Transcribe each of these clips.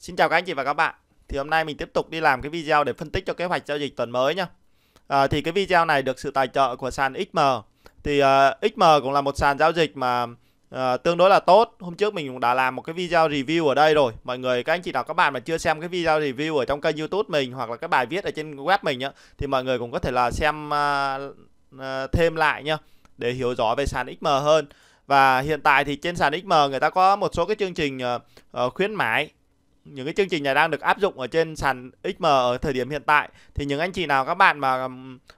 Xin chào các anh chị và các bạn. Thì hôm nay mình tiếp tục đi làm cái video để phân tích cho kế hoạch giao dịch tuần mới nhá. À, thì cái video này được sự tài trợ của sàn XM. Thì uh, à, XM cũng là một sàn giao dịch mà uh, tương đối là tốt. Hôm trước mình cũng đã làm một cái video review ở đây rồi. Mọi người các anh chị nào các bạn mà chưa xem cái video review ở trong kênh YouTube mình hoặc là cái bài viết ở trên web mình nhá thì mọi người cũng có thể là xem uh, uh, thêm lại nhá để hiểu rõ về sàn XM hơn. Và hiện tại thì trên sàn XM người ta có một số cái chương trình khuyến mãi những cái chương trình này đang được áp dụng ở trên sàn XM ở thời điểm hiện tại thì những anh chị nào các bạn mà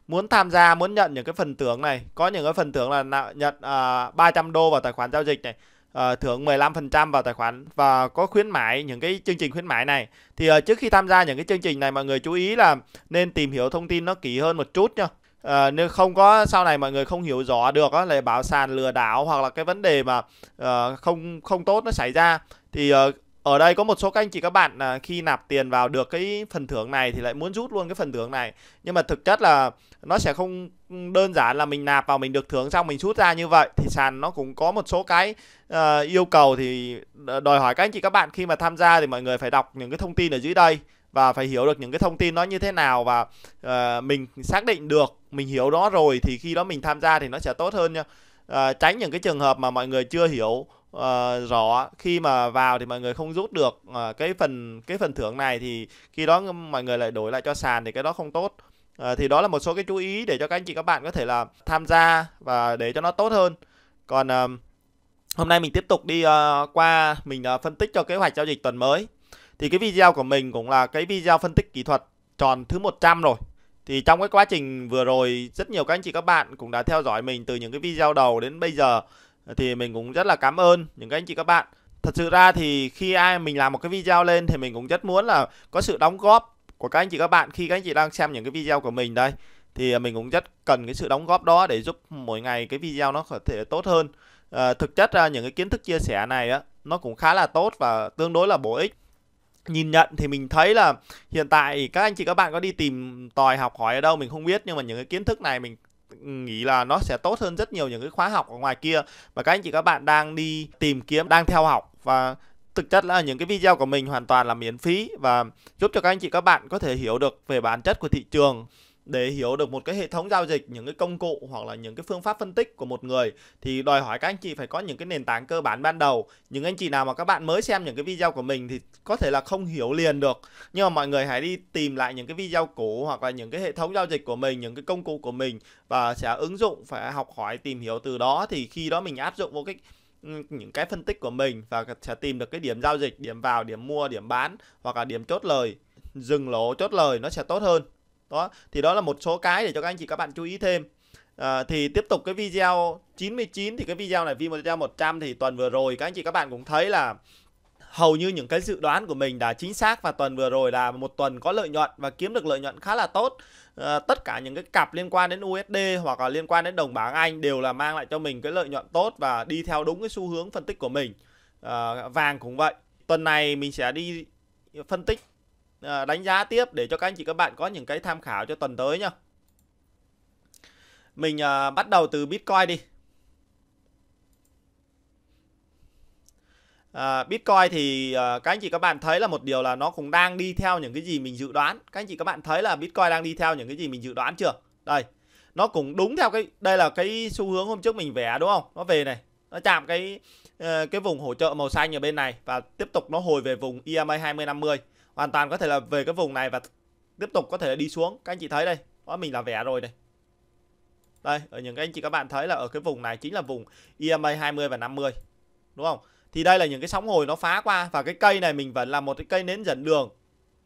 muốn tham gia muốn nhận những cái phần thưởng này có những cái phần thưởng là nhận uh, à, 300 đô vào tài khoản giao dịch này uh, thưởng 15% vào tài khoản và có khuyến mãi những cái chương trình khuyến mãi này thì uh, trước khi tham gia những cái chương trình này mọi người chú ý là nên tìm hiểu thông tin nó kỹ hơn một chút nhá uh, nếu không có sau này mọi người không hiểu rõ được á, là bảo sàn lừa đảo hoặc là cái vấn đề mà uh, không không tốt nó xảy ra thì uh, ở đây có một số các anh chị các bạn là khi nạp tiền vào được cái phần thưởng này thì lại muốn rút luôn cái phần thưởng này nhưng mà thực chất là nó sẽ không đơn giản là mình nạp vào mình được thưởng xong mình rút ra như vậy thì sàn nó cũng có một số cái uh, yêu cầu thì ờ, đòi hỏi các anh chị các bạn khi mà tham gia thì mọi người phải đọc những cái thông tin ở dưới đây và phải hiểu được những cái thông tin nó như thế nào và uh, mình xác định được mình hiểu đó rồi thì khi đó mình tham gia thì nó sẽ tốt hơn nha uh, tránh những cái trường hợp mà mọi người chưa hiểu uh, rõ khi mà vào thì mọi người không rút được uh, cái phần cái phần thưởng này thì khi đó mọi người lại đổi lại cho sàn thì cái đó không tốt uh, thì đó là một số cái chú ý để cho các anh chị các bạn có thể là tham gia và để cho nó tốt hơn còn uh, hôm nay mình tiếp tục đi uh, qua mình uh, phân tích cho kế hoạch giao dịch tuần mới thì cái video của mình cũng là cái video phân tích kỹ thuật tròn thứ 100 rồi thì trong cái quá trình vừa rồi rất nhiều các anh chị các bạn cũng đã theo dõi mình từ những cái video đầu đến bây giờ thì mình cũng rất là cảm ơn những các anh chị các bạn thật sự ra thì khi ai mình làm một cái video lên thì mình cũng rất muốn là có sự đóng góp của các anh chị các bạn khi các anh chị đang xem những cái video của mình đây thì à, mình cũng rất cần cái sự đóng góp đó để giúp mỗi ngày cái video nó có thể tốt hơn à, thực chất ra những cái kiến thức chia sẻ này á nó cũng khá là tốt và tương đối là bổ ích nhìn nhận thì mình thấy là hiện tại các anh chị các bạn có đi tìm tòi học hỏi ở đâu mình không biết nhưng mà những cái kiến thức này mình nghĩ là nó sẽ tốt hơn rất nhiều những cái khóa học ở ngoài kia mà các anh chị các bạn đang đi tìm kiếm đang theo học và thực chất là những cái video của mình hoàn toàn là miễn phí và giúp cho các anh chị các bạn có thể hiểu được về bản chất của thị trường để hiểu được một cái hệ thống giao dịch những cái công cụ hoặc là những cái phương pháp phân tích của một người thì đòi hỏi các anh chị phải có những cái nền tảng cơ bản ban đầu những anh chị nào mà các bạn mới xem những cái video của mình thì có thể là không hiểu liền được nhưng mà mọi người hãy đi tìm lại những cái video cũ hoặc là những cái hệ thống giao dịch của mình những cái công cụ của mình và sẽ ứng dụng phải học hỏi tìm hiểu từ đó thì khi đó mình áp dụng vô cái ừ, những cái phân tích của mình và sẽ tìm được cái điểm giao dịch điểm vào điểm mua điểm bán hoặc là điểm chốt lời dừng lỗ chốt lời nó sẽ tốt hơn đó thì đó là một số cái để cho các anh chị các bạn chú ý thêm À, thì tiếp tục cái video 99 thì cái video này video 100 thì tuần vừa rồi các anh chị các bạn cũng thấy là hầu như những cái dự đoán của mình đã chính xác và tuần vừa rồi là một tuần có lợi nhuận và kiếm được lợi nhuận khá là tốt. À, tất cả những cái cặp liên quan đến USD hoặc là liên quan đến đồng bảng Anh đều là mang lại cho mình cái lợi nhuận tốt và đi theo đúng cái xu hướng phân tích của mình. À, vàng cũng vậy. Tuần này mình sẽ đi phân tích Ờ, đánh giá tiếp để cho các anh chị các bạn có những cái tham khảo cho tuần tới nhá. Mình uh, bắt đầu từ Bitcoin đi. Uh, Bitcoin thì uh, các anh chị các bạn thấy là một điều là nó cũng đang đi theo những cái gì mình dự đoán. Các anh chị các bạn thấy là Bitcoin đang đi theo những cái gì mình dự đoán chưa? Đây. Nó cũng đúng theo cái đây là cái xu hướng hôm trước mình vẽ đúng không? Nó về này, nó chạm cái cái vùng hỗ trợ màu xanh ở bên này và tiếp tục nó hồi về vùng EMA 2050 hoàn toàn có thể là về cái vùng này và tiếp tục có thể là đi xuống các anh chị thấy đây đó mình là vẽ rồi đây. đây ở những cái anh chị các bạn thấy là ở cái vùng này chính là vùng EMA 20 và 50 đúng không thì đây là những cái sóng hồi nó phá qua và cái cây này mình vẫn là một cái cây nến dẫn đường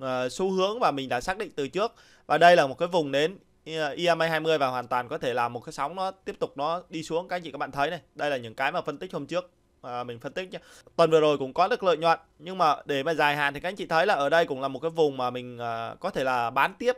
uh, xu hướng và mình đã xác định từ trước và đây là một cái vùng nến ờ, EMA 20 và hoàn toàn có thể là một cái sóng nó tiếp tục nó đi xuống các anh chị các bạn thấy này đây là những cái mà phân tích hôm trước à, mình phân tích nhé. Tuần vừa rồi cũng có được lợi nhuận nhưng mà để mà dài hạn thì các anh chị thấy là ở đây cũng là một cái vùng mà mình à, có thể là bán tiếp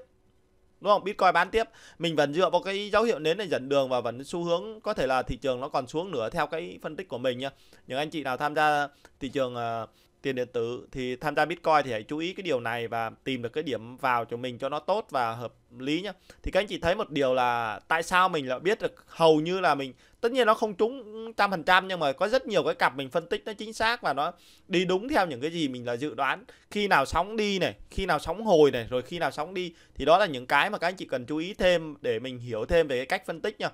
đúng không bitcoin bán tiếp mình vẫn dựa vào cái dấu hiệu nến để dẫn đường và vẫn xu hướng có thể là thị trường nó còn xuống nữa theo cái phân tích của mình nhá những anh chị nào tham gia thị trường uh, tiền điện tử thì tham gia bitcoin thì hãy chú ý cái điều này và tìm được cái điểm vào cho mình cho nó tốt và hợp lý nhá thì các anh chị thấy một điều là tại sao mình lại biết được hầu như là mình tất nhiên nó không trúng trăm phần trăm nhưng mà có rất nhiều cái cặp mình phân tích nó chính xác và nó đi đúng theo những cái gì mình là dự đoán khi nào sóng đi này khi nào sóng hồi này rồi khi nào sóng đi thì đó là những cái mà các anh chị cần chú ý thêm để mình hiểu thêm về cái cách phân tích nha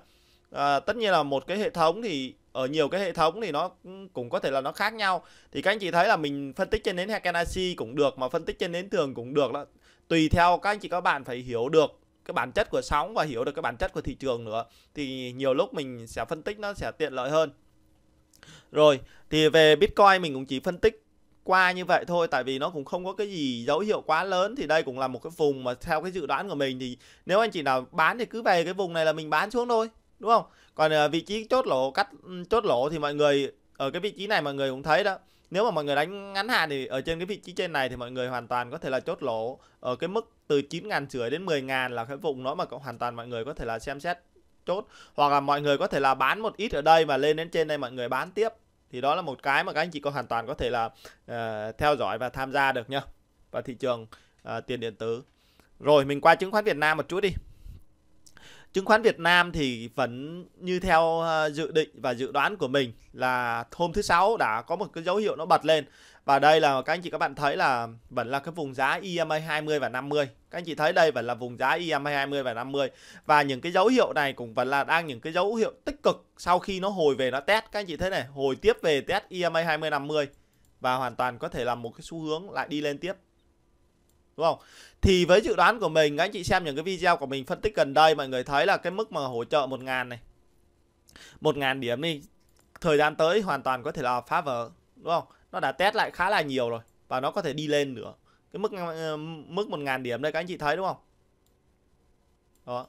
à, tất nhiên là một cái hệ thống thì ở nhiều cái hệ thống thì nó cũng có thể là nó khác nhau thì các anh chị thấy là mình phân tích trên nến Haken IC cũng được mà phân tích trên nến thường cũng được đó tùy theo các anh chị các bạn phải hiểu được cái bản chất của sóng và hiểu được cái bản chất của thị trường nữa thì nhiều lúc mình sẽ phân tích nó sẽ tiện lợi hơn rồi thì về bitcoin mình cũng chỉ phân tích qua như vậy thôi tại vì nó cũng không có cái gì dấu hiệu quá lớn thì đây cũng là một cái vùng mà theo cái dự đoán của mình thì nếu anh chị nào bán thì cứ về cái vùng này là mình bán xuống thôi đúng không còn à, vị trí chốt lỗ cắt ừ, chốt lỗ thì mọi người ở cái vị trí này mọi người cũng thấy đó nếu mà mọi người đánh ngắn hạn thì ở trên cái vị trí trên này thì mọi người hoàn toàn có thể là chốt lỗ ở cái mức từ 9 000 rưỡi đến 10 000 là cái vùng đó mà hoàn toàn mọi người có thể là xem xét chốt hoặc là mọi người có thể là bán một ít ở đây và lên đến trên đây mọi người bán tiếp thì đó là một cái mà các anh chị có hoàn toàn có thể là uh, theo dõi và tham gia được nha vào thị trường uh, tiền điện tử rồi mình qua chứng khoán Việt Nam một chút đi Chứng khoán Việt Nam thì vẫn như theo ờ, dự định và dự đoán của mình là hôm thứ sáu đã có một cái dấu hiệu nó bật lên. Và đây là các anh chị các bạn thấy là vẫn là cái vùng giá EMA 20 và 50. Các anh chị thấy đây vẫn là vùng giá EMA 20 và 50. Và những cái dấu hiệu này cũng vẫn là đang những cái dấu hiệu tích cực sau khi nó hồi về nó test. Các anh chị thấy này, hồi tiếp về test EMA 20 50 và hoàn toàn có thể là một cái xu hướng lại đi lên tiếp đúng không? Thì với dự đoán của mình, anh chị xem những cái video của mình phân tích gần đây mọi người thấy là cái mức mà hỗ trợ 1.000 này. 1.000 điểm đi, thời gian tới hoàn toàn có thể là phá vỡ, đúng không? Nó đã test lại khá là nhiều rồi và nó có thể đi lên nữa. Cái mức ờ, mức 1.000 điểm đây các anh chị thấy đúng không? Đó.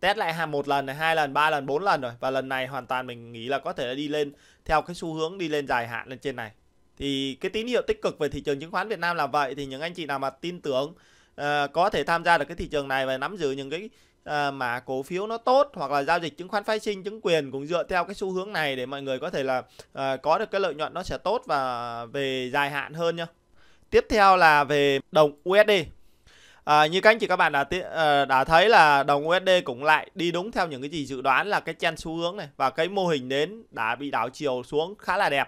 Test lại một lần hai lần, ba lần, bốn lần rồi và lần này hoàn toàn mình nghĩ là có thể đi lên theo cái xu hướng đi lên dài hạn lên trên này thì cái tín hiệu tích cực về thị trường chứng khoán Việt Nam là vậy thì những anh chị nào mà tin tưởng uh, có thể tham gia được cái thị trường này và nắm giữ những cái uh, ờ, mà cổ phiếu nó tốt hoặc là giao dịch chứng khoán phái sinh chứng quyền cũng dựa theo cái xu hướng này để mọi người có thể là uh, có được cái lợi nhuận nó sẽ tốt và về dài hạn hơn nhá. Tiếp theo là về đồng USD. À, như các anh chị các bạn đã đã thấy là đồng USD cũng lại đi đúng theo những cái gì dự đoán là cái chen xu hướng này và cái mô hình đến đã bị đảo chiều xuống khá là đẹp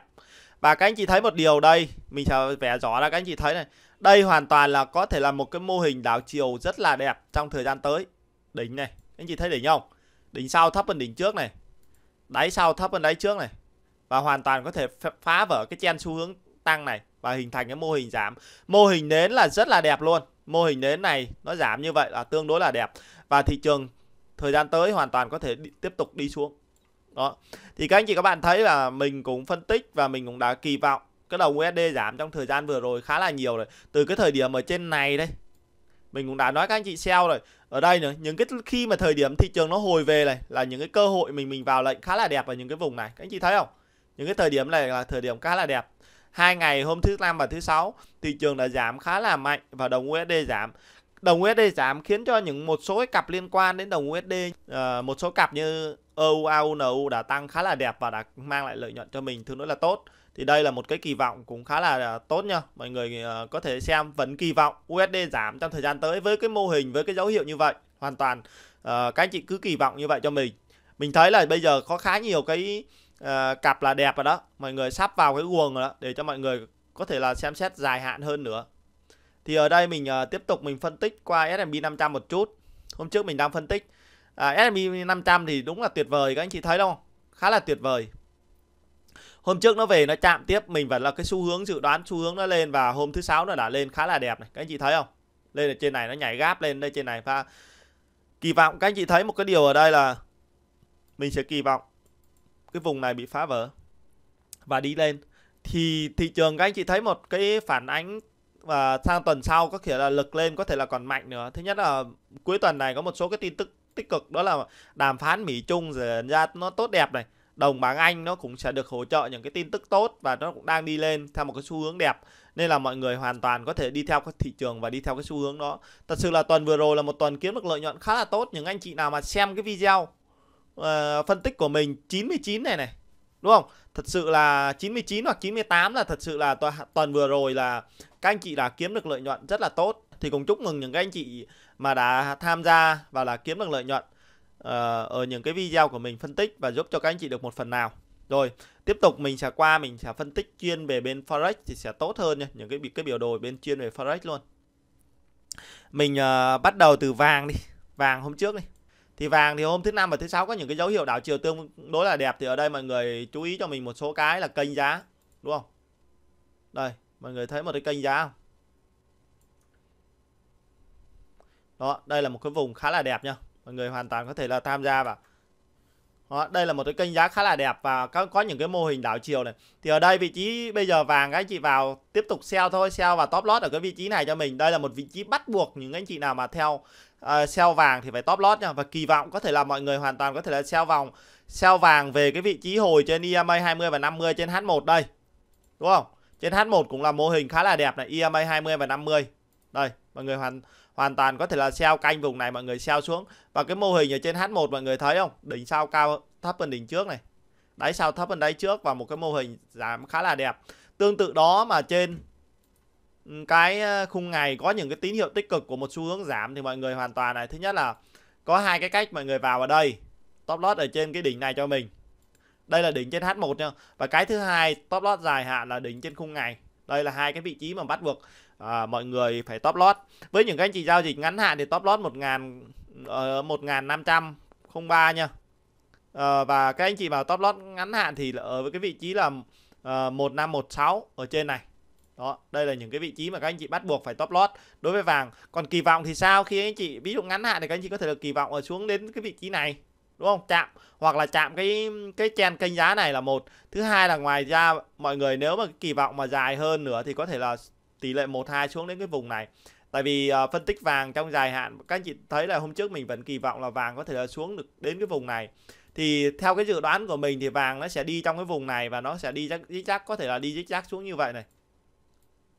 và các anh chị thấy một điều đây, mình sẽ vẽ rõ ra các anh chị thấy này. Đây hoàn toàn là có thể là một cái mô hình đảo chiều rất là đẹp trong thời gian tới. Đỉnh này, anh chị thấy đỉnh không? Đỉnh sau thấp hơn đỉnh trước này. Đáy sau thấp hơn đáy trước này. Và hoàn toàn có thể phá vỡ cái chen xu hướng tăng này và hình thành cái mô hình giảm. Mô hình nến là rất là đẹp luôn. Mô hình nến này nó giảm như vậy là tương đối là đẹp. Và thị trường thời gian tới hoàn toàn có thể đi, tiếp tục đi xuống đó thì các anh chị các bạn thấy là mình cũng phân tích và mình cũng đã kỳ vọng cái đồng USD giảm trong thời gian vừa rồi khá là nhiều rồi từ cái thời điểm ở trên này đây mình cũng đã nói các anh chị sell rồi ở đây nữa những cái khi mà thời điểm thị trường nó hồi về này là những cái cơ hội mình mình vào lệnh khá là đẹp ở những cái vùng này các anh chị thấy không những cái thời điểm này là thời điểm khá là đẹp hai ngày hôm thứ năm và thứ sáu thị trường đã giảm khá là mạnh và đồng USD giảm đồng USD giảm khiến cho những một số cái cặp liên quan đến đồng USD ờ, một số cặp như EUAUNU đã tăng khá là đẹp và đã mang lại lợi nhuận cho mình tương đối là tốt. Thì đây là một cái kỳ vọng cũng khá là à, tốt nha. Mọi người à, có thể xem vẫn kỳ vọng USD giảm trong thời gian tới với cái mô hình với cái dấu hiệu như vậy. Hoàn toàn à, các anh chị cứ kỳ vọng như vậy cho mình. Mình thấy là bây giờ có khá nhiều cái cặp là đẹp rồi đó. Mọi người sắp vào cái guồng rồi đó để cho mọi người có thể là xem xét dài hạn hơn nữa. Thì ở đây mình tiếp tục mình phân tích qua S&P 500 một chút. Hôm trước mình đang phân tích à, S&P 500 thì đúng là tuyệt vời các anh chị thấy không khá là tuyệt vời hôm trước nó về nó chạm tiếp mình và là cái xu hướng dự đoán xu hướng nó lên và hôm thứ sáu nó đã lên khá là đẹp này các anh chị thấy không lên ở trên này nó nhảy gáp lên đây trên này pha kỳ vọng các anh chị thấy một cái điều ở đây là mình sẽ kỳ vọng cái vùng này bị phá vỡ và đi lên thì thị trường các anh chị thấy một cái phản ánh và sang tuần sau có thể là lực lên có thể là còn mạnh nữa thứ nhất là cuối tuần này có một số cái tin tức tích cực đó là đàm phán Mỹ Trung rồi ra nó tốt đẹp này đồng bảng Anh nó cũng sẽ được hỗ trợ những cái tin tức tốt và nó cũng đang đi lên theo một cái xu hướng đẹp nên là mọi người hoàn toàn có thể đi theo các thị trường và đi theo cái xu hướng đó thật sự là tuần vừa rồi là một tuần kiếm được lợi nhuận khá là tốt những anh chị nào mà xem cái video uh, phân tích của mình 99 này này đúng không thật sự là 99 hoặc 98 là thật sự là tuần vừa rồi là các anh chị đã kiếm được lợi nhuận rất là tốt thì cũng chúc mừng những cái anh chị mà đã tham gia và là kiếm được lợi nhuận ờ, ở những cái video của mình phân tích và giúp cho các anh chị được một phần nào. Rồi, tiếp tục mình sẽ qua mình sẽ phân tích chuyên về bên forex thì sẽ tốt hơn nha, những cái cái biểu đồ bên chuyên về forex luôn. Mình uh, bắt đầu từ vàng đi, vàng hôm trước đi. Thì vàng thì hôm thứ năm và thứ sáu có những cái dấu hiệu đảo chiều tương đối là đẹp thì ở đây mọi người chú ý cho mình một số cái là kênh giá, đúng không? Đây, mọi người thấy một cái kênh giá không? đó đây là một cái vùng khá là đẹp nha mọi người hoàn toàn có thể là tham gia vào đó, đây là một cái kênh giá khá là đẹp và có, có những cái mô hình đảo chiều này thì ở đây vị trí bây giờ vàng các anh chị vào tiếp tục sell thôi sell và top lót ở cái vị trí này cho mình đây là một vị trí bắt buộc những anh chị nào mà theo uh, sell vàng thì phải top lót nha và kỳ vọng có thể là mọi người hoàn toàn có thể là sell vòng sell vàng về cái vị trí hồi trên EMA 20 và 50 trên H1 đây đúng không trên H1 cũng là mô hình khá là đẹp này EMA 20 và 50 đây mọi người hoàn hoàn toàn có thể là sell canh vùng này mọi người sell xuống và cái mô hình ở trên H1 mọi người thấy không đỉnh sau cao thấp hơn đỉnh trước này đáy sau thấp hơn đáy trước và một cái mô hình giảm khá là đẹp tương tự đó mà trên ừ, cái ờ, khung ngày có những cái tín hiệu tích cực của một xu hướng giảm thì mọi người hoàn toàn này thứ nhất là có hai cái cách mọi người vào ở đây top lot ở trên cái đỉnh này cho mình đây là đỉnh trên H1 nha và cái thứ hai top lot dài hạn là đỉnh trên khung ngày đây là hai cái vị trí mà bắt buộc à, mọi người phải top lot. Với những các anh chị giao dịch ngắn hạn thì top lot ờ, năm trăm không ba nha. Uh, và các anh chị vào top lot ngắn hạn thì ở với cái vị trí là ờ, một năm một sáu ở trên này. Đó, đây là những cái vị trí mà các anh chị bắt buộc phải top lot đối với vàng. Còn kỳ vọng thì sao? Khi anh chị ví dụ ngắn hạn thì các anh chị có thể được kỳ vọng ở xuống đến cái vị trí này, đúng không? Chạm hoặc là chạm cái cái chen kênh giá này là một. Thứ hai là ngoài ra mọi người nếu mà kỳ vọng mà dài hơn nữa thì có thể là tỷ lệ 1-2 xuống đến cái vùng này Tại vì uh, phân tích vàng trong dài hạn các anh chị thấy là hôm trước mình vẫn kỳ vọng là vàng có thể là xuống được đến cái vùng này thì theo cái dự đoán của mình thì vàng nó sẽ đi trong cái vùng này và nó sẽ đi dích chắc có thể là đi dích chắc xuống như vậy này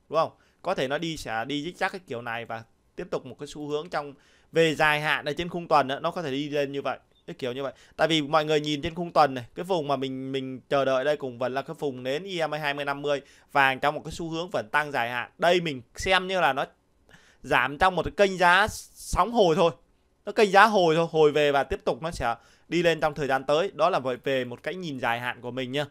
đúng không có thể nó đi sẽ đi dích chắc cái kiểu này và tiếp tục một cái xu hướng trong về dài hạn ở trên khung tuần đó, nó có thể đi lên như vậy cái kiểu như vậy tại vì mọi người nhìn trên khung tuần này cái vùng mà mình mình chờ đợi đây cũng vẫn là cái vùng nến EMA 20 50 vàng trong một cái xu hướng vẫn tăng dài hạn đây mình xem như là nó giảm trong một cái kênh giá sóng hồi thôi nó kênh giá hồi thôi hồi về và tiếp tục nó sẽ đi lên trong thời gian tới đó là về một cái nhìn dài hạn của mình nhá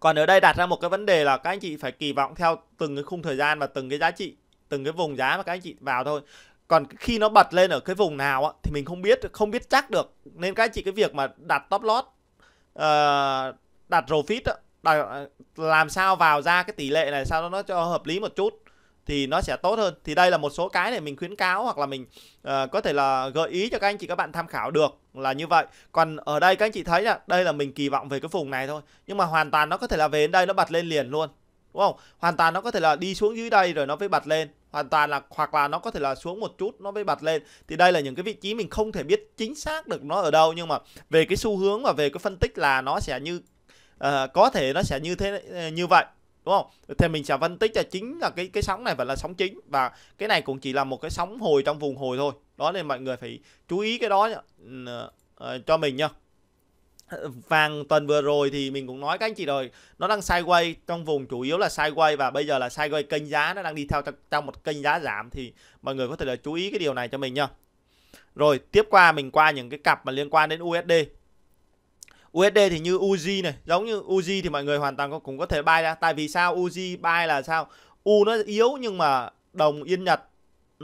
còn ở đây đặt ra một cái vấn đề là các anh chị phải kỳ vọng theo từng cái khung thời gian và từng cái giá trị từng cái vùng giá mà các anh chị vào thôi còn khi nó bật lên ở cái vùng nào á, thì mình không biết không biết chắc được nên các anh chị cái việc mà đặt top lot uh, đặt rổ fit á, ờ, làm sao vào ra cái tỷ lệ này sao nó cho hợp lý một chút thì nó sẽ tốt hơn thì đây là một số cái để mình khuyến cáo hoặc là mình uh, có thể là gợi ý cho các anh chị các bạn tham khảo được là như vậy còn ở đây các anh chị thấy là đây là mình kỳ vọng về cái vùng này thôi nhưng mà hoàn toàn nó có thể là về đến đây nó bật lên liền luôn đúng không hoàn toàn nó có thể là đi xuống dưới đây rồi nó mới bật lên hoàn toàn là hoặc là nó có thể là xuống một chút nó mới bật lên thì đây là những cái vị trí mình không thể biết chính xác được nó ở đâu nhưng mà về cái xu hướng và về cái phân tích là nó sẽ như uh, có thể nó sẽ như thế ờ, như vậy đúng không thì mình sẽ phân tích là chính là cái cái sóng này phải là sóng chính và cái này cũng chỉ là một cái sóng hồi trong vùng hồi thôi đó nên mọi người phải chú ý cái đó uh, uh, cho mình nhá. vàng tuần vừa rồi thì mình cũng nói các anh chị rồi nó đang sideways trong vùng chủ yếu là sideways và bây giờ là sideways kênh giá nó đang đi theo trong một kênh giá giảm thì mọi người có thể là chú ý cái điều này cho mình nhá rồi tiếp qua mình qua những cái cặp mà liên quan đến USD USD thì như UZ này giống như UZ thì mọi người hoàn toàn cũng có thể buy ra tại vì sao UZ buy là sao U nó yếu nhưng mà đồng yên Nhật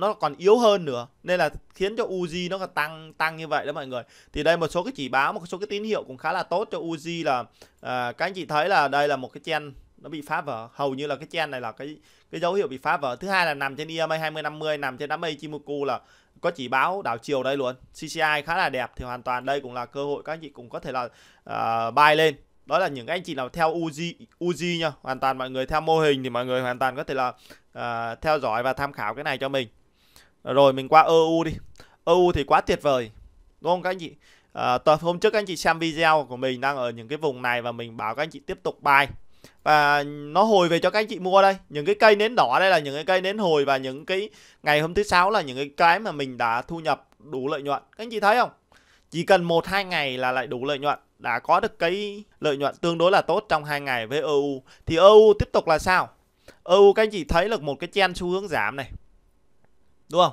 nó còn yếu hơn nữa nên là khiến cho Uzi nó còn tăng tăng như vậy đó mọi người thì đây một số cái chỉ báo một số cái tín hiệu cũng khá là tốt cho Uzi là à, các anh chị thấy là đây là một cái chen nó bị phá vỡ hầu như là cái chen này là cái cái dấu hiệu bị phá vỡ thứ hai là nằm trên EMA 2050 nằm trên đám mây Ichimoku là có chỉ báo đảo chiều đây luôn CCI khá là đẹp thì hoàn toàn đây cũng là cơ hội các anh chị cũng có thể là uh, buy lên đó là những anh chị nào theo Uzi Uzi nha hoàn toàn mọi người theo mô hình thì mọi người hoàn toàn có thể là uh, theo dõi và tham khảo cái này cho mình rồi mình qua EU đi. EU thì quá tuyệt vời. Đúng không các anh chị? À, tập hôm trước các anh chị xem video của mình đang ở những cái vùng này và mình bảo các anh chị tiếp tục bài và nó hồi về cho các anh chị mua đây những cái cây nến đỏ đây là những cái cây nến hồi và những cái ngày hôm thứ sáu là những cái cái mà mình đã thu nhập đủ lợi nhuận các anh chị thấy không chỉ cần một hai ngày là lại đủ lợi nhuận đã có được cái lợi nhuận tương đối là tốt trong hai ngày với EU thì EU tiếp tục là sao EU các anh chị thấy được một cái chen xu hướng giảm này đúng không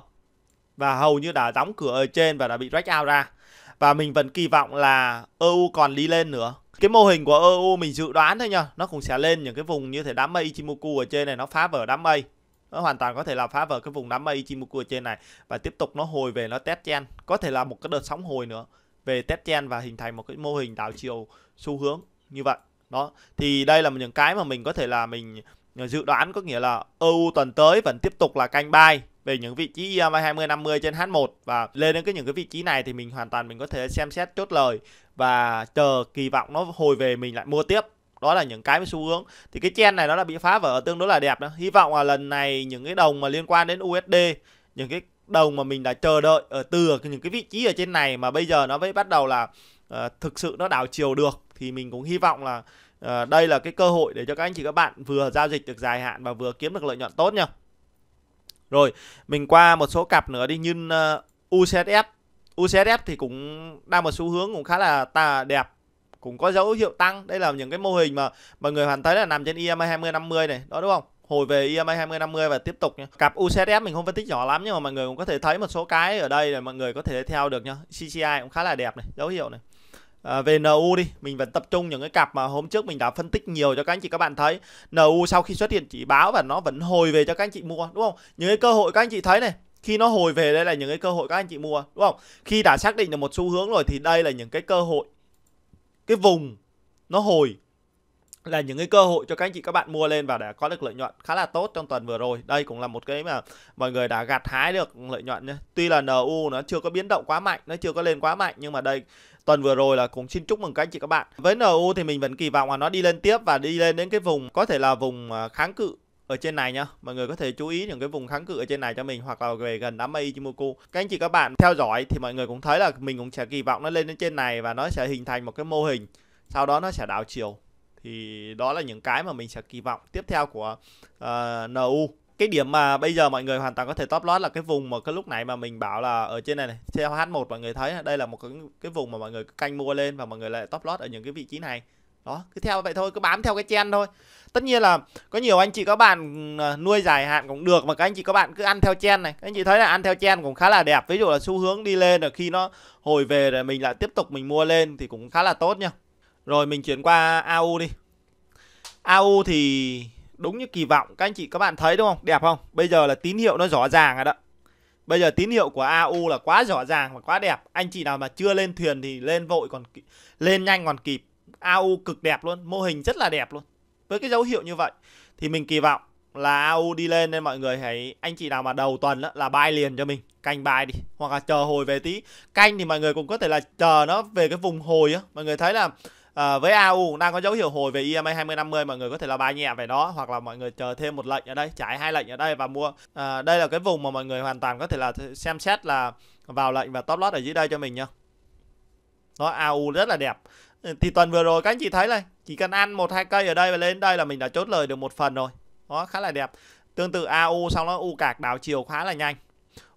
và hầu như đã đóng cửa ở trên và đã bị drag out ra và mình vẫn kỳ vọng là EU còn đi lên nữa cái mô hình của EU mình dự đoán thôi nha nó cũng sẽ lên những cái vùng như thế đám mây Ichimoku ở trên này nó phá vỡ đám mây nó hoàn toàn có thể là phá vỡ cái vùng đám mây Ichimoku ở trên này và tiếp tục nó hồi về nó test gen có thể là một cái đợt sóng hồi nữa về test gen và hình thành một cái mô hình đảo chiều xu hướng như vậy đó thì đây là những cái mà mình có thể là mình dự đoán có nghĩa là EU tuần tới vẫn tiếp tục là canh bay về những vị trí EMA 20 50 trên H1 và lên đến cái những cái vị trí này thì mình hoàn toàn mình có thể xem xét chốt lời và chờ kỳ vọng nó hồi về mình lại mua tiếp đó là những cái xu hướng thì cái chen này nó là bị phá vỡ tương đối là đẹp đó hy vọng là lần này những cái đồng mà liên quan đến USD những cái đồng mà mình đã chờ đợi ở từ những cái vị trí ở trên này mà bây giờ nó mới bắt đầu là uh, thực sự nó đảo chiều được thì mình cũng hy vọng là uh, đây là cái cơ hội để cho các anh chị các bạn vừa giao dịch được dài hạn và vừa kiếm được lợi nhuận tốt nha rồi, mình qua một số cặp nữa đi như uh, ờ, UCSF. UCSF thì cũng đang một xu hướng cũng khá là tà đẹp cũng có dấu hiệu tăng. Đây là những cái mô hình mà mọi người hoàn thấy là nằm trên EMA 2050 này, đó đúng không? Hồi về EMA 2050 và tiếp tục nha. Cặp UCSF mình không phân tích nhỏ lắm nhưng mà mọi người cũng có thể thấy một số cái ở đây là mọi người có thể theo được nhá CCI cũng khá là đẹp này, dấu hiệu này. À, về NU đi, mình vẫn tập trung những cái cặp mà hôm trước mình đã phân tích nhiều cho các anh chị các bạn thấy. NU sau khi xuất hiện chỉ báo và nó vẫn hồi về cho các anh chị mua đúng không? Những cái cơ hội các anh chị thấy này, khi nó hồi về đây là những cái cơ hội các anh chị mua đúng không? Khi đã xác định được một xu hướng rồi thì đây là những cái cơ hội. Cái vùng nó hồi là những cái cơ hội cho các anh chị các bạn mua lên và đã có được lợi nhuận khá là tốt trong tuần vừa rồi. Đây cũng là một cái mà mọi người đã gặt hái được lợi nhuận nhé. Tuy là NU nó chưa có biến động quá mạnh, nó chưa có lên quá mạnh nhưng mà đây tuần vừa rồi là cũng xin chúc mừng các anh chị các bạn. Với NU thì mình vẫn kỳ vọng là nó đi lên tiếp và đi lên đến cái vùng có thể là vùng à, kháng cự ở trên này nhá. Mọi người có thể chú ý những cái vùng kháng cự ở trên này cho mình hoặc là về gần đám mây Ichimoku. Các anh chị các bạn theo dõi thì mọi người cũng thấy là mình cũng sẽ kỳ vọng nó lên đến trên này và nó sẽ hình thành một cái mô hình. Sau đó nó sẽ đảo chiều. Thì đó là những cái mà mình sẽ kỳ vọng tiếp theo của uh, à, NU cái điểm mà bây giờ mọi người hoàn toàn có thể top lót là cái vùng mà cái lúc nãy mà mình bảo là ở trên này này CH1 mọi người thấy đây là một cái, cái vùng mà mọi người canh mua lên và mọi người lại top lót ở những cái vị trí này đó cứ theo vậy thôi cứ bám theo cái chen thôi tất nhiên là có nhiều anh chị các bạn ừ, à, nuôi dài hạn cũng được mà các anh chị các bạn cứ ăn theo chen này các anh chị thấy là ăn theo chen cũng khá là đẹp ví dụ là xu hướng đi lên rồi khi nó hồi về rồi mình lại tiếp tục mình mua lên thì cũng khá là tốt nha rồi mình chuyển qua AU đi AU thì đúng như kỳ vọng các anh chị các bạn thấy đúng không đẹp không bây giờ là tín hiệu nó rõ ràng rồi đó bây giờ tín hiệu của AU là quá rõ ràng và quá đẹp anh chị nào mà chưa lên thuyền thì lên vội còn kịp. lên nhanh còn kịp AU cực đẹp luôn mô hình rất là đẹp luôn với cái dấu hiệu như vậy thì mình kỳ vọng là AU đi lên nên mọi người hãy anh chị nào mà đầu tuần đó, là buy liền cho mình canh buy đi hoặc là chờ hồi về tí canh thì mọi người cũng có thể là chờ nó về cái vùng hồi á mọi người thấy là à, với AU đang có dấu hiệu hồi về EMA 2050 mọi người có thể là bài nhẹ về nó hoặc là mọi người chờ thêm một lệnh ở đây trải hai lệnh ở đây và mua à, đây là cái vùng mà mọi người hoàn toàn có thể là xem xét là vào lệnh và top lot ở dưới đây cho mình nha nó AU rất là đẹp ừ, thì tuần vừa rồi các anh chị thấy này chỉ cần ăn một hai cây ở đây và lên đây là mình đã chốt lời được một phần rồi nó khá là đẹp tương tự AU xong nó u cạc đảo chiều khá là nhanh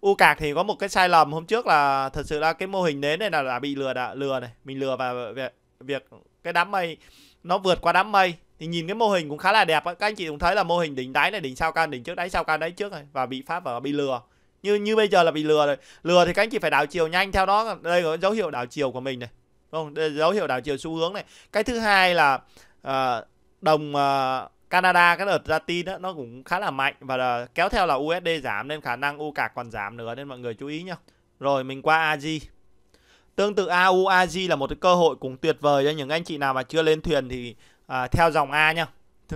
u cạc thì có một cái sai lầm hôm trước là thật sự là cái mô hình nến này là đã bị lừa đã lừa này mình lừa và việc cái đám mây nó vượt qua đám mây thì nhìn cái mô hình cũng khá là đẹp các anh chị cũng thấy là mô hình đỉnh đáy này đỉnh sau can đỉnh trước đáy sau can đáy trước này và bị phá và bị lừa như như bây giờ là bị lừa rồi lừa thì các anh chị phải đảo chiều nhanh theo đó đây là dấu hiệu đảo chiều của mình này đúng không dấu hiệu đảo chiều xu hướng này cái thứ hai là uh, đồng uh, Canada cái đợt ra tin đó, nó cũng khá là mạnh và là kéo theo là USD giảm nên khả năng u cạc còn giảm nữa nên mọi người chú ý nhá rồi mình qua AG Tương tự AUAG là một cái cơ hội cũng tuyệt vời cho những anh chị nào mà chưa lên thuyền thì à, theo dòng A nhá.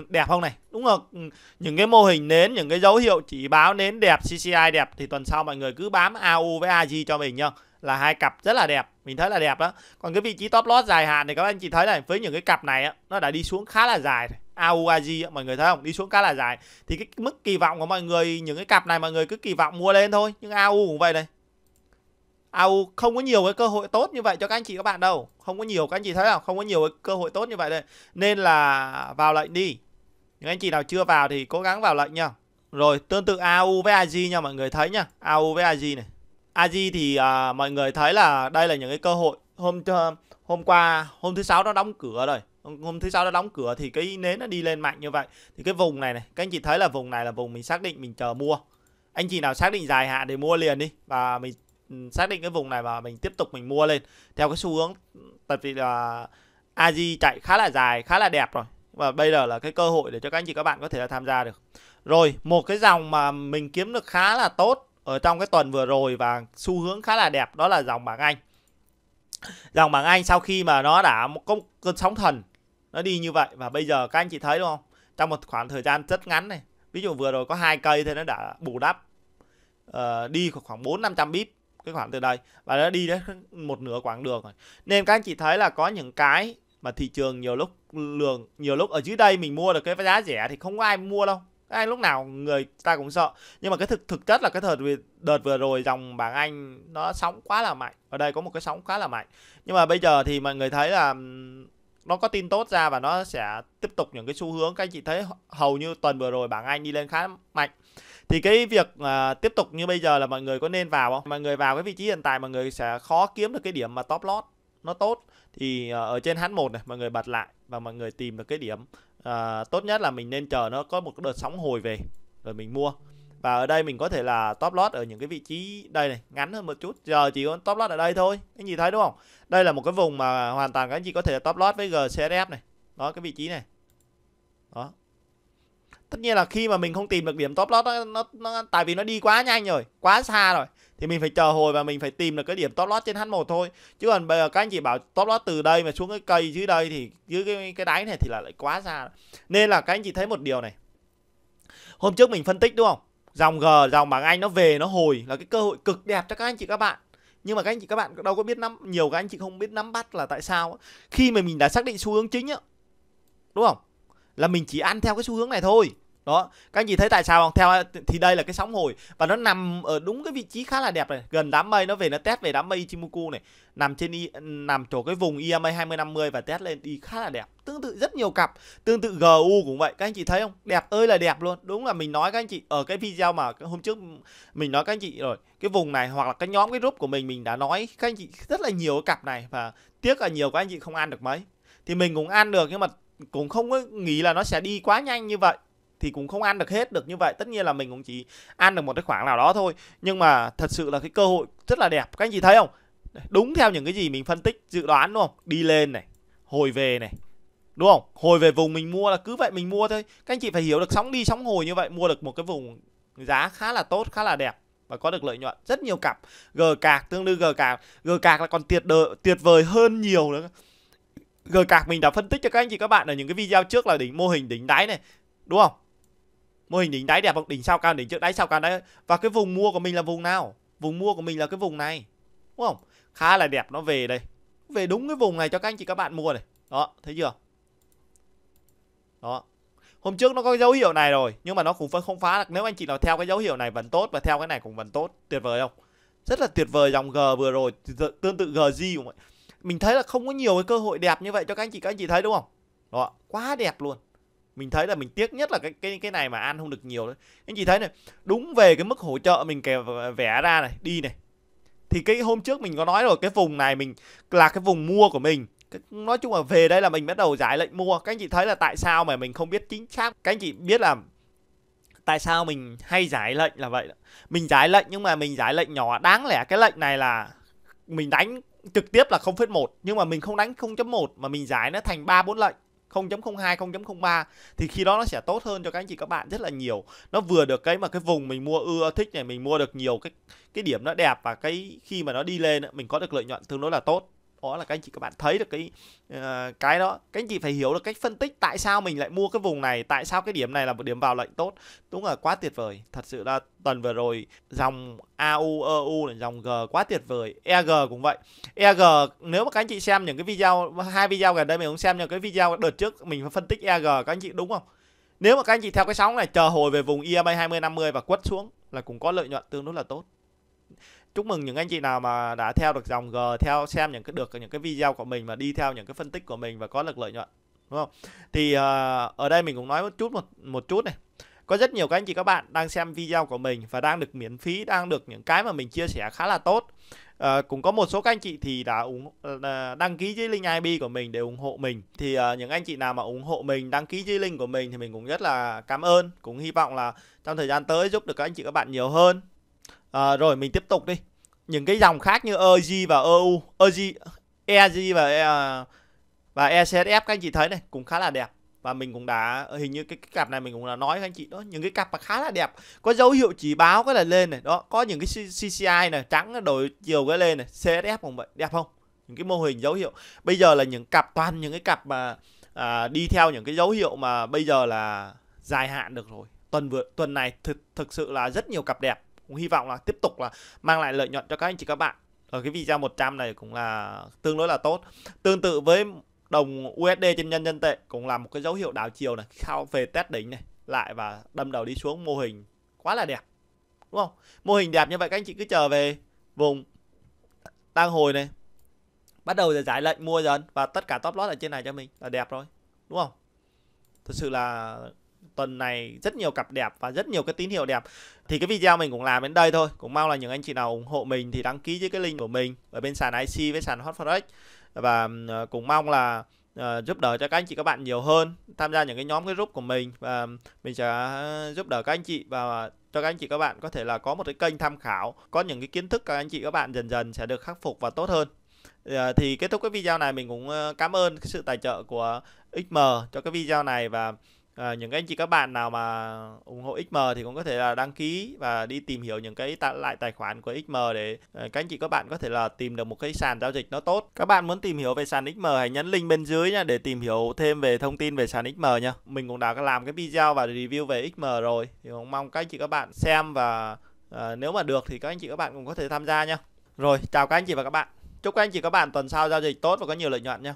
Đẹp không này? Đúng rồi ừ, những cái mô hình nến, những cái dấu hiệu chỉ báo nến đẹp, CCI đẹp thì tuần sau mọi người cứ bám AU với AG cho mình nhá. Là hai cặp rất là đẹp, mình thấy là đẹp đó. Còn cái vị trí top loss dài hạn thì các anh chị thấy này, với những cái cặp này á, nó đã đi xuống khá là dài rồi. AUAG mọi người thấy không? Đi xuống khá là dài. Thì cái mức kỳ vọng của mọi người những cái cặp này mọi người cứ kỳ vọng mua lên thôi. Nhưng AU cũng vậy này, AU không có nhiều cái cơ hội tốt như vậy cho các anh chị các bạn đâu không có nhiều các anh chị thấy không không có nhiều cái cơ hội tốt như vậy đây nên là vào lệnh đi những anh chị nào chưa vào thì cố gắng vào lệnh nha rồi tương tự AU với AG nha mọi người thấy nha AU với AG này AG thì à, mọi người thấy là đây là những cái cơ hội hôm hôm qua hôm thứ sáu nó đóng cửa rồi hôm thứ sáu nó đóng cửa thì cái nến nó đi lên mạnh như vậy thì cái vùng này này các anh chị thấy là vùng này là vùng mình xác định mình chờ mua anh chị nào xác định dài hạn thì mua liền đi và mình xác định cái vùng này và mình tiếp tục mình mua lên theo cái xu hướng tại vì là AG chạy khá là dài khá là đẹp rồi và bây giờ là cái cơ hội để cho các anh chị các bạn có thể là tham gia được rồi một cái dòng mà mình kiếm được khá là tốt ở trong cái tuần vừa rồi và xu hướng khá là đẹp đó là dòng bảng Anh dòng bảng Anh sau khi mà nó đã một cơn sóng thần nó đi như vậy và bây giờ các anh chị thấy đúng không trong một khoảng thời gian rất ngắn này ví dụ vừa rồi có hai cây thì nó đã bù đắp uh, đi khoảng bốn năm trăm bip cái khoản từ đây và đã đi đến một nửa quãng đường rồi nên các anh chị thấy là có những cái mà thị trường nhiều lúc lường nhiều lúc ở dưới đây mình mua được cái giá rẻ thì không có ai mua đâu ai lúc nào người ta cũng sợ nhưng mà cái thực thực chất là cái thời đợt vừa rồi dòng bảng anh nó sóng quá là mạnh ở đây có một cái sóng khá là mạnh nhưng mà bây giờ thì mọi người thấy là nó có tin tốt ra và nó sẽ tiếp tục những cái xu hướng các anh chị thấy hầu như tuần vừa rồi bảng anh đi lên khá mạnh thì cái việc uh, tiếp tục như bây giờ là mọi người có nên vào không mọi người vào cái vị trí hiện tại mọi người sẽ khó kiếm được cái điểm mà top lot nó tốt thì uh, ở trên H1 này mọi người bật lại và mọi người tìm được cái điểm uh, tốt nhất là mình nên chờ nó có một đợt sóng hồi về rồi mình mua và ở đây mình có thể là top lot ở những cái vị trí đây này ngắn hơn một chút giờ chỉ có top lot ở đây thôi anh chị thấy đúng không đây là một cái vùng mà hoàn toàn các anh chị có thể top lot với gcrf này đó cái vị trí này đó tất nhiên là khi mà mình không tìm được điểm top lot nó, nó, tại vì nó đi quá nhanh rồi quá xa rồi thì mình phải chờ hồi và mình phải tìm được cái điểm top lot trên H1 thôi chứ còn bây giờ các anh chị bảo top lot từ đây mà xuống cái cây dưới đây thì dưới cái, cái đáy này thì là lại quá xa nên là các anh chị thấy một điều này hôm trước mình phân tích đúng không dòng G dòng bảng Anh nó về nó hồi là cái cơ hội cực đẹp cho các anh chị các bạn nhưng mà các anh chị các bạn đâu có biết nắm nhiều các anh chị không biết nắm bắt là tại sao khi mà mình đã xác định xu hướng chính á đúng không là mình chỉ ăn theo cái xu hướng này thôi đó các anh chị thấy tại sao không theo thì đây là cái sóng hồi và nó nằm ở đúng cái vị trí khá là đẹp này gần đám mây nó về nó test về đám mây Ichimoku này nằm trên y, nằm chỗ cái vùng EMA 2050 và test lên đi khá là đẹp tương tự rất nhiều cặp tương tự GU cũng vậy các anh chị thấy không đẹp ơi là đẹp luôn đúng là mình nói các anh chị ở cái video mà hôm trước mình nói các anh chị rồi cái vùng này hoặc là cái nhóm cái group của mình mình đã nói các anh chị rất là nhiều cái cặp này và tiếc là nhiều các anh chị không ăn được mấy thì mình cũng ăn được nhưng mà cũng không có nghĩ là nó sẽ đi quá nhanh như vậy thì cũng không ăn được hết được như vậy tất nhiên là mình cũng chỉ ăn được một cái khoảng nào đó thôi nhưng mà thật sự là cái cơ hội rất là đẹp các anh chị thấy không đúng theo những cái gì mình phân tích dự đoán đúng không đi lên này hồi về này đúng không hồi về vùng mình mua là cứ vậy mình mua thôi các anh chị phải hiểu được sóng đi sóng hồi như vậy mua được một cái vùng giá khá là tốt khá là đẹp và có được lợi nhuận rất nhiều cặp g cạc tương đương g cạc g cạc là còn tuyệt đợi, tuyệt vời hơn nhiều nữa g cạc mình đã phân tích cho các anh chị các bạn ở những cái video trước là đỉnh mô hình đỉnh đáy này đúng không mô hình đỉnh đáy đẹp hoặc đỉnh sau cao đỉnh trước đáy sau cao đấy. và cái vùng mua của mình là vùng nào vùng mua của mình là cái vùng này đúng không khá là đẹp nó về đây về đúng cái vùng này cho các anh chị các bạn mua này đó thấy chưa đó hôm trước nó có cái dấu hiệu này rồi nhưng mà nó cũng vẫn không phá được nếu anh chị nào theo cái dấu hiệu này vẫn tốt và theo cái này cũng vẫn tốt tuyệt vời không rất là tuyệt vời dòng g vừa rồi tương tự gg cũng vậy mình thấy là không có nhiều cái cơ hội đẹp như vậy cho các anh chị các anh chị thấy đúng không đó quá đẹp luôn mình thấy là mình tiếc nhất là cái cái cái này mà ăn không được nhiều đấy anh chị thấy này đúng về cái mức hỗ trợ mình kẻ vẽ ra này đi này thì cái hôm trước mình có nói rồi cái vùng này mình là cái vùng mua của mình nói chung là về đây là mình bắt đầu giải lệnh mua các anh chị thấy là tại sao mà mình không biết chính xác các anh chị biết là tại sao mình hay giải lệnh là vậy mình giải lệnh nhưng mà mình giải lệnh nhỏ đáng lẽ cái lệnh này là mình đánh trực tiếp là 0,1 nhưng mà mình không đánh 0.1 mà mình giải nó thành 3 4 lệnh 0.02 0.03 thì khi đó nó sẽ tốt hơn cho các anh chị các bạn rất là nhiều nó vừa được cái mà cái vùng mình mua ưa thích này mình mua được nhiều cái cái điểm nó đẹp và cái khi mà nó đi lên mình có được lợi nhuận tương đối là tốt đó là các anh chị các bạn thấy được cái uh, cái đó các anh chị phải hiểu được cách phân tích tại sao mình lại mua cái vùng này tại sao cái điểm này là một điểm vào lệnh tốt đúng là quá tuyệt vời thật sự là tuần vừa rồi dòng AU EU là dòng G quá tuyệt vời EG cũng vậy EG nếu mà các anh chị xem những cái video hai video gần đây mình cũng xem những cái video đợt trước mình phân tích EG các anh chị đúng không nếu mà các anh chị theo cái sóng này chờ hồi về vùng EMA 20 50 và quất xuống là cũng có lợi nhuận tương đối là tốt chúc mừng những anh chị nào mà đã theo được dòng G theo xem những cái được những cái video của mình mà đi theo những cái phân tích của mình và có được lợi nhuận đúng không thì uh, ở đây mình cũng nói một chút một một chút này có rất nhiều các anh chị các bạn đang xem video của mình và đang được miễn phí đang được những cái mà mình chia sẻ khá là tốt À, cũng có một số các anh chị thì đã ủng à, đăng ký dưới link IP của mình để ủng hộ mình thì à, những anh chị nào mà ủng hộ mình đăng ký dưới link của mình thì mình cũng rất là cảm ơn cũng hy vọng là trong thời gian tới giúp được các anh chị các bạn nhiều hơn à, rồi mình tiếp tục đi những cái dòng khác như EG và EU EG EG và ờ, và ECSF các anh chị thấy này cũng khá là đẹp và mình cũng đã hình như cái, cái cặp này mình cũng đã nói các anh chị đó những cái cặp mà khá là đẹp có dấu hiệu chỉ báo cái là lên này đó có những cái CCI này trắng đổi chiều cái lên này CSF cũng vậy đẹp không những cái mô hình dấu hiệu bây giờ là những cặp toàn những cái cặp mà à, đi theo những cái dấu hiệu mà bây giờ là dài hạn được rồi tuần vừa tuần này thực thực sự là rất nhiều cặp đẹp cũng hy vọng là tiếp tục là mang lại lợi nhuận cho các anh chị các bạn ở ờ, cái video 100 này cũng là tương đối là tốt tương tự với đồng USD trên nhân dân tệ cũng là một cái dấu hiệu đảo chiều này khao về test đỉnh này lại và đâm đầu đi xuống mô hình quá là đẹp đúng không mô hình đẹp như vậy các anh chị cứ chờ về vùng tăng hồi này bắt đầu giải lệnh mua dần và tất cả top lot ở trên này cho mình là đẹp rồi đúng không thực sự là tuần này rất nhiều cặp đẹp và rất nhiều cái tín hiệu đẹp thì cái video mình cũng làm đến đây thôi cũng mong là những anh chị nào ủng hộ mình thì đăng ký với cái link của mình ở bên sàn IC với sàn Hot Forex và ờ, cũng mong là ờ, giúp đỡ cho các anh chị các bạn nhiều hơn tham gia những cái nhóm cái group của mình và mình sẽ giúp đỡ các anh chị và cho các anh chị các bạn có thể là có một cái kênh tham khảo có những cái kiến thức các anh chị các bạn dần dần sẽ được khắc phục và tốt hơn ờ, thì kết thúc cái video này mình cũng cảm ơn cái sự tài trợ của XM cho cái video này và à, những anh chị các bạn nào mà ủng hộ XM thì cũng có thể là đăng ký và đi tìm hiểu những cái tạo lại tài khoản của XM để ờ, các anh chị các bạn có thể là tìm được một cái sàn giao dịch nó tốt. Các bạn muốn tìm hiểu về sàn XM hãy nhấn link bên dưới nha để tìm hiểu thêm về thông tin về sàn XM nha. Mình cũng đã làm cái video và review về XM rồi thì cũng mong các anh chị các bạn xem và à, nếu mà được thì các anh chị các bạn cũng có thể tham gia nha. Rồi, chào các anh chị và các bạn. Chúc các anh chị các bạn tuần sau giao dịch tốt và có nhiều lợi nhuận nha.